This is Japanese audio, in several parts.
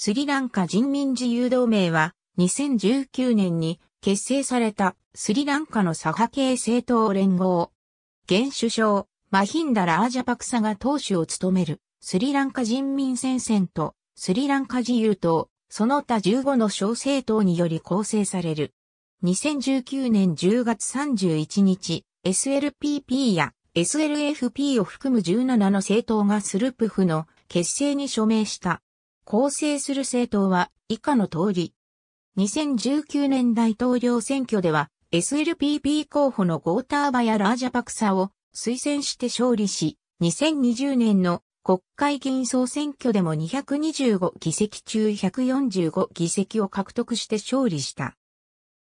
スリランカ人民自由同盟は2019年に結成されたスリランカの左派系政党連合。現首相、マヒンダ・ラージャパクサが党首を務めるスリランカ人民戦線とスリランカ自由党、その他15の小政党により構成される。2019年10月31日、SLPP や SLFP を含む17の政党がスルプフの結成に署名した構成する政党は以下の通り。2019年大統領選挙では SLPP 候補のゴーターバやラージャパクサを推薦して勝利し、2020年の国会議員総選挙でも225議席中145議席を獲得して勝利した。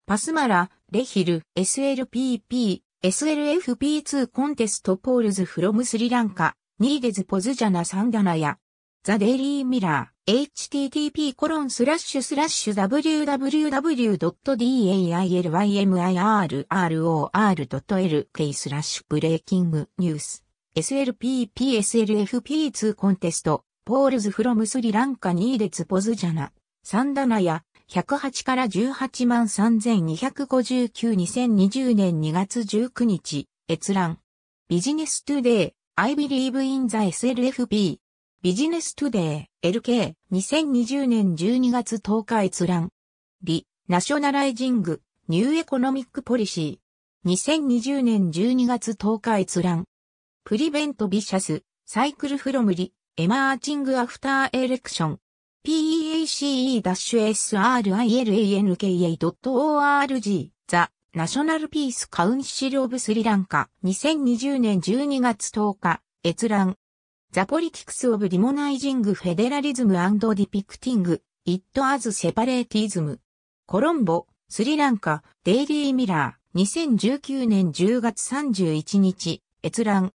パスマラ、レヒル、SLPP、SLFP2 コンテストポールズフロムスリランカ、ニーデズポズジャナサンダナや、ザ・デイリー・ミラー、http://www.dailymirror.lk スラッシュブレイキングニュース SLPPSLFP2 コンテストポールズフロムスリランカ2列ツポズジャナサンダナヤ108から18万32592020年2月19日閲覧ビジネストゥデイ I believe in the SLFP ビジネストゥデイ、LK、2020年12月10日閲覧。リ、ナショナライジング、ニューエコノミックポリシー。2020年12月10日閲覧。プリベントビシャス、サイクルフロムリ、エマーチングアフターエレクション。PEACE-SRILANKA.org、ザ、ナショナルピースカウンシルオブスリランカ。2020年12月10日、閲覧。ザポリティクス・オブ・ i n モナイジング・フェデラリズム・ d d e ディピクティング・イット・アズ・セパレーティズム。コロンボ、スリランカ、デイリー・ミラー、2019年10月31日、閲覧。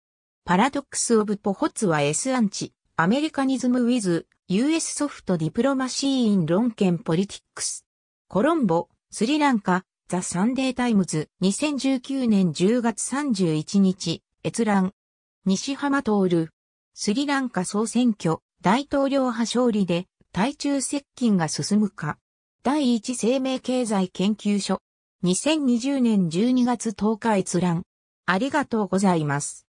パラドックス・オブ・ポホツは S アンチ、アメリカニズム・ウィズ、US ソフト・ディプロマシー・イン・ケン・ポリティックス。コロンボ、スリランカ、ザ・サンデー・タイムズ、2019年10月31日、閲覧。西浜徹、スリランカ総選挙、大統領派勝利で、対中接近が進むか。第一生命経済研究所。2020年12月10日閲覧。ありがとうございます。